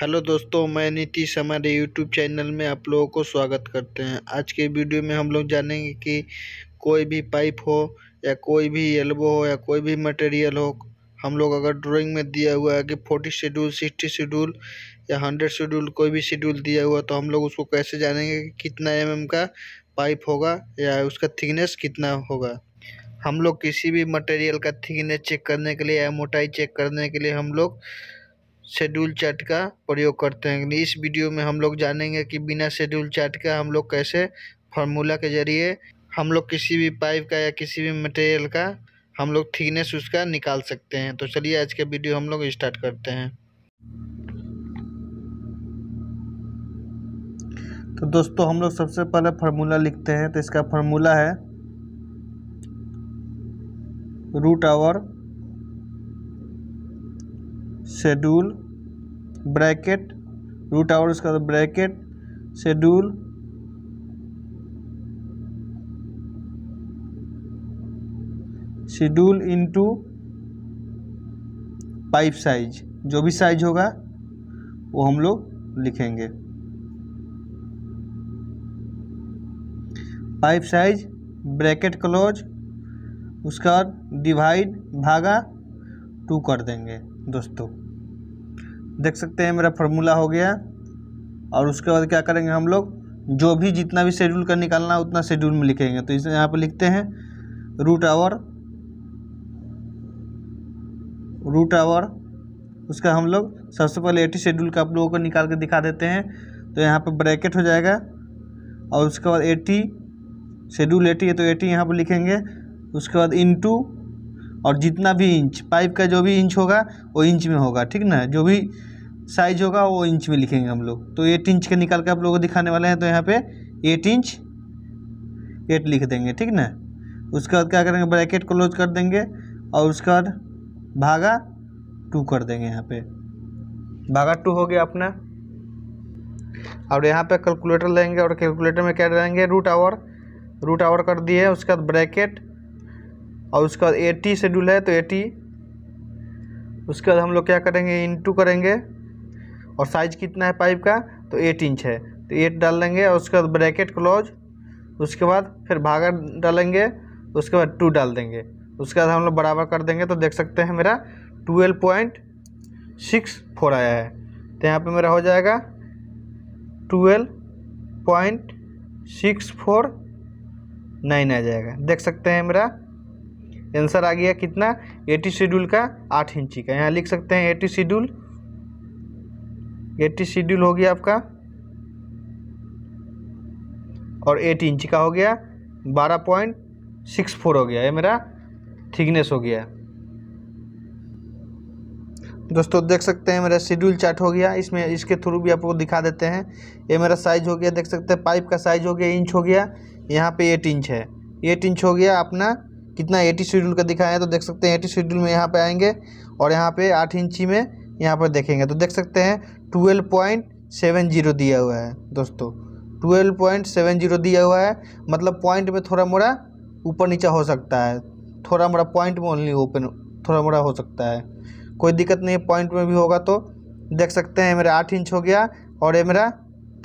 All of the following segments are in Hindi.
हेलो दोस्तों मैं नीतीश हमारे यूट्यूब चैनल में आप लोगों को स्वागत करते हैं आज के वीडियो में हम लोग जानेंगे कि कोई भी पाइप हो या कोई भी एल्बो हो या कोई भी मटेरियल हो हम लोग अगर ड्राइंग में दिया हुआ है कि फोर्टी शेड्यूल सिक्सटी शेड्यूल या हंड्रेड शेड्यूल कोई भी शेड्यूल दिया हुआ तो हम लोग उसको कैसे जानेंगे कि कितना एम का पाइप होगा या उसका थिकनेस कितना होगा हम लोग किसी भी मटेरियल का थिकनेस चेक करने के लिए या मोटाई चेक करने के लिए हम लोग शेड्यूल चार्ट का प्रयोग करते हैं इस वीडियो में हम लोग जानेंगे कि बिना शेड्यूल चार्ट का हम लोग कैसे फार्मूला के ज़रिए हम लोग किसी भी पाइप का या किसी भी मटेरियल का हम लोग थिकनेस उसका निकाल सकते हैं तो चलिए आज का वीडियो हम लोग स्टार्ट करते हैं तो दोस्तों हम लोग सबसे पहले फार्मूला लिखते हैं तो इसका फार्मूला है root over schedule bracket root over इसका तो bracket schedule schedule into pipe size जो भी साइज होगा वो हम लोग लिखेंगे पाइप साइज ब्रैकेट क्लोज उसका डिवाइड भागा टू कर देंगे दोस्तों देख सकते हैं मेरा फार्मूला हो गया और उसके बाद क्या करेंगे हम लोग जो भी जितना भी शेड्यूल का निकालना है उतना शेड्यूल में लिखेंगे तो इसे यहाँ पर लिखते हैं रूट आवर रूट आवर उसका हम लोग सबसे पहले एटी शेड्यूल का आप लोगों को निकाल के दिखा देते हैं तो यहाँ पर ब्रैकेट हो जाएगा और उसके बाद एटी शेड्यूल एटी है तो एटी यहाँ पर लिखेंगे उसके बाद इंटू और जितना भी इंच पाइप का जो भी इंच होगा वो इंच में होगा ठीक ना जो भी साइज होगा वो इंच में लिखेंगे हम लोग तो एट इंच का निकाल के आप लोगों को दिखाने वाले हैं तो यहाँ पे एट इंच एट लिख देंगे ठीक ना उसके बाद क्या करेंगे ब्रैकेट क्लोज कर देंगे और उसके बाद भागा टू कर देंगे यहाँ पे भागा टू हो गया अपना और यहाँ पे कैलकुलेटर लेंगे और कैलकुलेटर में क्या रहेंगे रूट आवर रूट आवर कर दिए उसके बाद ब्रैकेट और उसके बाद एटी शेड्यूल है तो एटी उसके बाद हम लोग क्या करेंगे टू करेंगे और साइज़ कितना है पाइप का तो एट इंच है तो एट डाल देंगे और उसके बाद ब्रैकेट क्लोज उसके बाद फिर भागा डालेंगे उसके बाद टू डाल देंगे उसके बाद हम लोग बराबर कर देंगे तो देख सकते हैं मेरा ट्वेल्व पॉइंट सिक्स फोर आया है तो यहाँ पे मेरा हो जाएगा twelve point six four nine आ जाएगा देख सकते हैं मेरा आंसर आ गया कितना एटी शेड्यूल का आठ इंची का यहाँ लिख सकते हैं एटी शेड्यूल एटी शेड्यूल हो गया आपका और एट इंच का हो गया बारह पॉइंट सिक्स फोर हो गया ये मेरा थिकनेस हो गया दोस्तों देख सकते हैं मेरा शेड्यूल चार्ट हो गया इसमें इसके थ्रू भी आपको दिखा देते हैं ये मेरा साइज हो गया देख सकते हैं पाइप का साइज हो गया इंच हो गया यहाँ पे एट इंच है एट इंच हो गया अपना कितना एटी शेड्यूल का दिखाया है तो देख सकते हैं एटी शेड्यूल में यहाँ पे आएंगे और यहाँ पे आठ इंची में यहाँ पर देखेंगे तो देख सकते हैं ट्वेल्व पॉइंट सेवन जीरो दिया हुआ है दोस्तों ट्वेल्व पॉइंट सेवन जीरो दिया हुआ है मतलब पॉइंट में थोड़ा मोड़ा ऊपर नीचा हो सकता है थोड़ा मोड़ा पॉइंट में ओनली ओपन थोड़ा मोड़ा हो सकता है कोई दिक्कत नहीं पॉइंट में भी होगा तो देख सकते हैं मेरा आठ इंच हो गया और ये मेरा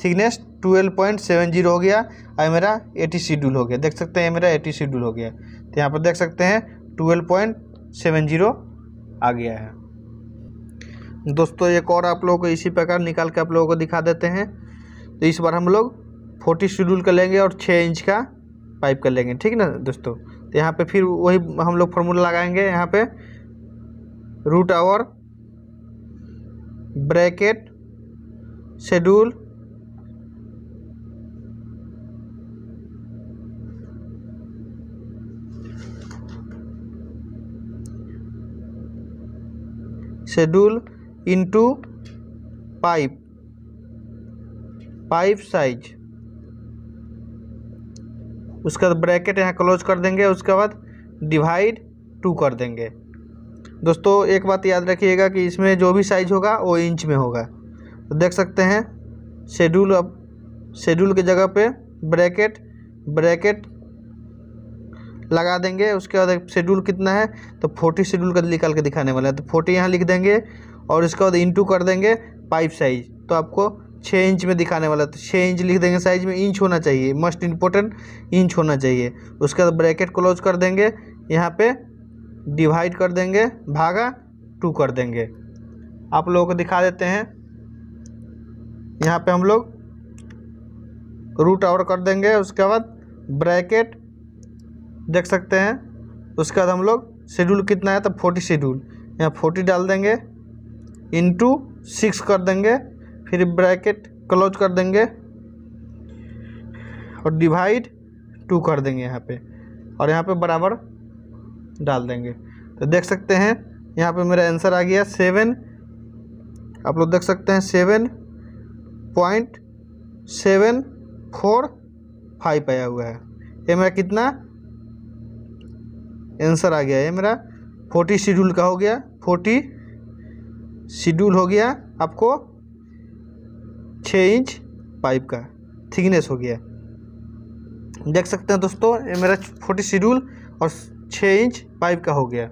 thickness twelve point seven zero हो गया और मेरा एटी शेड्यूल हो गया देख सकते हैं मेरा एटी शेड्यूल हो गया तो यहाँ पर देख सकते हैं ट्वेल्व पॉइंट सेवन जीरो आ गया है दोस्तों एक और आप लोगों को इसी प्रकार निकाल के आप लोगों को दिखा देते हैं तो इस बार हम लोग फोर्टी शेड्यूल का लेंगे और छः इंच का पाइप कर लेंगे ठीक ना दोस्तों तो यहाँ पर फिर वही हम लोग फॉर्मूला लगाएंगे यहाँ पर root over bracket schedule schedule into pipe pipe size बाद ब्रैकेट यहाँ क्लोज कर देंगे उसके बाद डिवाइड टू कर देंगे दोस्तों एक बात याद रखिएगा कि इसमें जो भी साइज होगा वो इंच में होगा तो देख सकते हैं शेड्यूल अब शेड्यूल की जगह पे ब्रैकेट ब्रैकेट लगा देंगे उसके बाद शेड्यूल कितना है तो फोर्टी शेड्यूल का निकाल के दिखाने वाला है तो फोर्टी यहाँ लिख देंगे और इसके बाद इंटू कर देंगे पाइप साइज तो आपको छः इंच में दिखाने वाला तो छः इंच लिख देंगे साइज में इंच होना चाहिए मोस्ट इम्पोर्टेंट इंच होना चाहिए उसके बाद ब्रैकेट क्लोज कर देंगे यहाँ पे डिवाइड कर देंगे भागा टू कर देंगे आप लोगों को दिखा देते हैं यहाँ पे हम लोग रूट आउट कर देंगे उसके बाद ब्रैकेट देख सकते हैं उसके बाद हम लोग शेड्यूल कितना है तो फोर्टी शेड्यूल यहाँ फोर्टी डाल देंगे इंटू सिक्स कर देंगे फिर ब्रैकेट क्लोज कर देंगे और डिवाइड टू कर देंगे यहाँ पे और यहाँ पे बराबर डाल देंगे तो देख सकते हैं यहाँ पे मेरा आंसर आ गया सेवन आप लोग देख सकते हैं seven point seven four five आया हुआ है ये मेरा कितना आंसर आ गया ये मेरा फोर्टी शेड्यूल का हो गया फोर्टी शेड्यूल हो गया आपको छः इंच पाइप का थिकनेस हो गया देख सकते हैं दोस्तों ये मेरा फोर्टी शेड्यूल और छः इंच पाइप का हो गया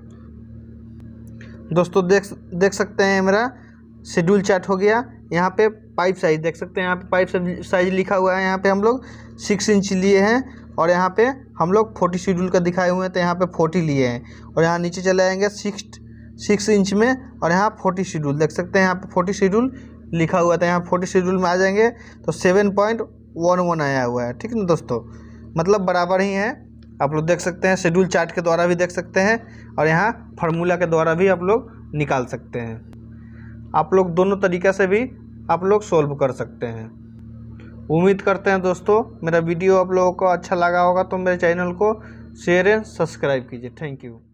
दोस्तों देख देख सकते हैं मेरा शेड्यूल चार्ट हो गया यहाँ पे पाइप साइज़ देख सकते हैं यहाँ पे पाइप साइज लिखा हुआ है यहाँ पे हम लोग सिक्स इंच लिए हैं और यहाँ पे हम लोग फोर्टी शेड्यूल का दिखाए हुए हैं तो यहाँ पे फोर्टी लिए हैं और यहाँ नीचे चले आएँगे सिक्स सिक्स इंच में और यहाँ फोर्टी शेड्यूल देख सकते हैं यहाँ पे फोर्टी शेड्यूल लिखा हुआ था तो यहाँ फोर्टी शेड्यूल में आ जाएंगे तो सेवन पॉइंट वन वन आया हुआ है ठीक है ना दोस्तों मतलब बराबर ही है आप लोग देख सकते हैं शेड्यूल चार्ट के द्वारा भी देख सकते हैं और यहाँ फार्मूला के द्वारा भी आप लोग निकाल सकते हैं आप लोग दोनों तरीक़े से भी आप लोग सोल्व कर सकते हैं उम्मीद करते हैं दोस्तों मेरा वीडियो आप लोगों को अच्छा लगा होगा तो मेरे चैनल को शेयर एंड सब्सक्राइब कीजिए थैंक यू